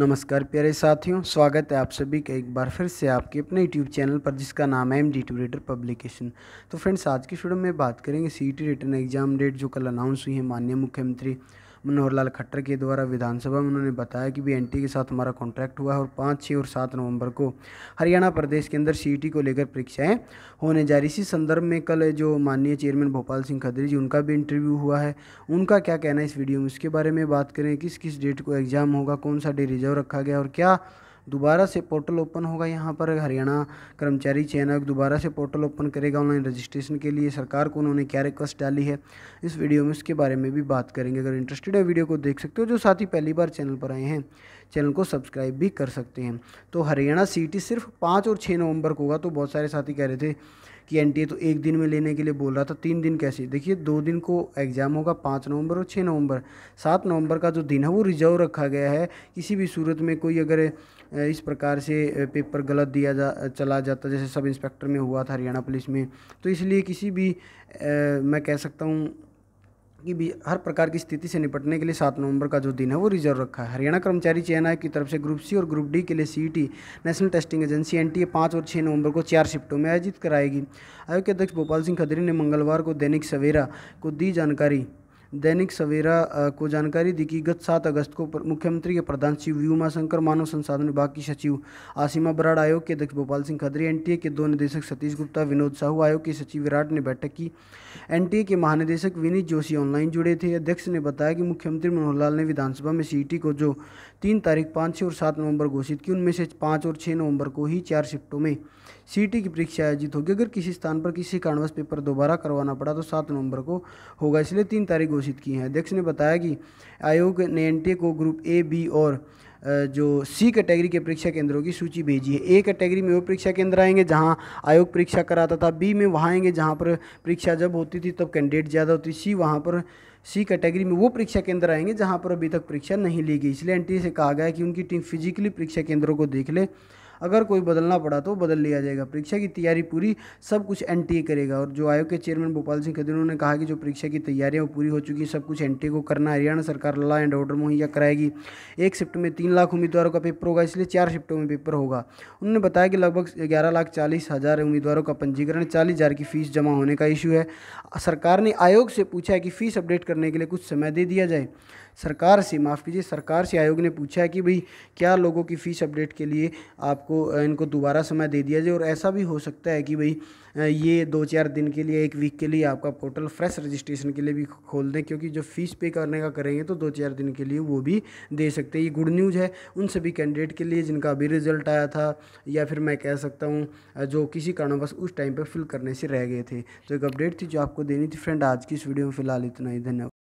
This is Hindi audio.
नमस्कार प्यारे साथियों स्वागत है आप सभी का एक बार फिर से आपके अपने यूट्यूब चैनल पर जिसका नाम है एम डी रेटर पब्लिकेशन तो फ्रेंड्स आज की शुरू में बात करेंगे C T return exam date जो कल अनाउंस हुई है माननीय मुख्यमंत्री मनोहर लाल खट्टर के द्वारा विधानसभा में उन्होंने बताया कि भी के साथ हमारा कॉन्ट्रैक्ट हुआ है और पाँच छः और सात नवंबर को हरियाणा प्रदेश के अंदर सी e को लेकर परीक्षाएँ होने जा रही इसी संदर्भ में कल जो माननीय चेयरमैन भोपाल सिंह खदरी जी उनका भी इंटरव्यू हुआ है उनका क्या कहना है इस वीडियो में उसके बारे में बात करें किस किस डेट को एग्ज़ाम होगा कौन सा डे रिजर्व रखा गया और क्या दोबारा से पोर्टल ओपन होगा यहाँ पर हरियाणा कर्मचारी चयन आयोग दोबारा से पोर्टल ओपन करेगा ऑनलाइन रजिस्ट्रेशन के लिए सरकार को उन्होंने क्या रिक्वेस्ट डाली है इस वीडियो में इसके बारे में भी बात करेंगे अगर इंटरेस्टेड है वीडियो को देख सकते हो जो साथी पहली बार चैनल पर आए हैं चैनल को सब्सक्राइब भी कर सकते हैं तो हरियाणा सीटी सिर्फ पाँच और छः नवंबर को होगा तो बहुत सारे साथी कह रहे थे कि एन तो एक दिन में लेने के लिए बोल रहा था तीन दिन कैसे देखिए दो दिन को एग्ज़ाम होगा पाँच नवंबर और छः नवंबर सात नवंबर का जो दिन है वो रिजर्व रखा गया है किसी भी सूरत में कोई अगर इस प्रकार से पेपर गलत दिया जा चला जाता जैसे सब इंस्पेक्टर में हुआ था हरियाणा पुलिस में तो इसलिए किसी भी आ, मैं कह सकता हूँ की भी हर प्रकार की स्थिति से निपटने के लिए सात नवंबर का जो दिन है वो रिजर्व रखा है हरियाणा कर्मचारी चयन आयोग की तरफ से ग्रुप सी और ग्रुप डी के लिए CET national testing agency N T और छः नवंबर को चार शिफ्टों में आयोजित कराएगी आयोग के अध्यक्ष भोपाल सिंह खदरी ने मंगलवार को दैनिक सवेरा को दी जानकारी दैनिक सवेरा को जानकारी दी कि गत सात अगस्त को मुख्यमंत्री के प्रधान सचिव शंकर मानव संसाधन विभाग की सचिव आसिमा बराड़ आयोग के अध्यक्ष भोपाल सिंह खदरी एनटीए के दो निदेशक सतीश गुप्ता विनोद साहू आयोग के सचिव विराट ने बैठक की एनटीए के महानिदेशक विनीत जोशी ऑनलाइन जुड़े थे अध्यक्ष ने बताया कि मुख्यमंत्री मनोहर लाल ने विधानसभा में सीईटी को जो तीन तारीख पाँच छः और सात नवंबर घोषित की उनमें से पाँच और छः नवंबर को ही चार शिफ्टों में सीईटी की परीक्षा आयोजित होगी अगर किसी स्थान पर किसी कारणवश पेपर दोबारा करवाना पड़ा तो सात नवंबर को होगा इसलिए तीन तारीख घोषित की हैं अध्यक्ष ने बताया कि आयोग ने एन को ग्रुप ए बी और जो सी कैटेगरी के परीक्षा केंद्रों की सूची भेजी है ए कैटेगरी में वो परीक्षा केंद्र आएंगे जहां आयोग परीक्षा कराता था बी में वहां आएंगे जहां पर परीक्षा जब होती थी तब कैंडिडेट ज़्यादा होती सी वहाँ पर सी कैटेगरी में वो परीक्षा केंद्र आएंगे जहां पर अभी तक परीक्षा नहीं ली गई इसलिए एन से कहा गया कि उनकी टीम फिजिकली परीक्षा केंद्रों को देख ले अगर कोई बदलना पड़ा तो बदल लिया जाएगा परीक्षा की तैयारी पूरी सब कुछ एन करेगा और जो आयोग के चेयरमैन भोपाल सिंह खदर उन्होंने कहा कि जो परीक्षा की तैयारियाँ वो पूरी हो चुकी है सब कुछ एन को करना हरियाणा सरकार लॉ एंड ऑर्डर मुहैया कराएगी एक शिफ्ट में तीन लाख उम्मीदवारों का पेपर होगा इसलिए चार शिफ्टों में पेपर होगा उन्होंने बताया कि लगभग ग्यारह लाख चालीस हज़ार उम्मीदवारों का पंजीकरण चालीस हज़ार की फीस जमा होने का इशू है सरकार ने आयोग से पूछा है कि फ़ीस अपडेट करने के लिए कुछ समय दे दिया जाए सरकार से माफ़ कीजिए सरकार से आयोग ने पूछा है कि भाई क्या लोगों की फ़ीस अपडेट के लिए आप आपको इनको दोबारा समय दे दिया जाए और ऐसा भी हो सकता है कि भाई ये दो चार दिन के लिए एक वीक के लिए आपका पोर्टल फ्रेश रजिस्ट्रेशन के लिए भी खोल दें क्योंकि जो फीस पे करने का करेंगे तो दो चार दिन के लिए वो भी दे सकते हैं ये गुड न्यूज़ है उन सभी कैंडिडेट के लिए जिनका अभी रिजल्ट आया था या फिर मैं कह सकता हूँ जो किसी कारणवश उस टाइम पर फिल करने से रह गए थे तो एक अपडेट थी जो आपको देनी थी फ्रेंड आज की इस वीडियो में फिलहाल इतना ही धन्यवाद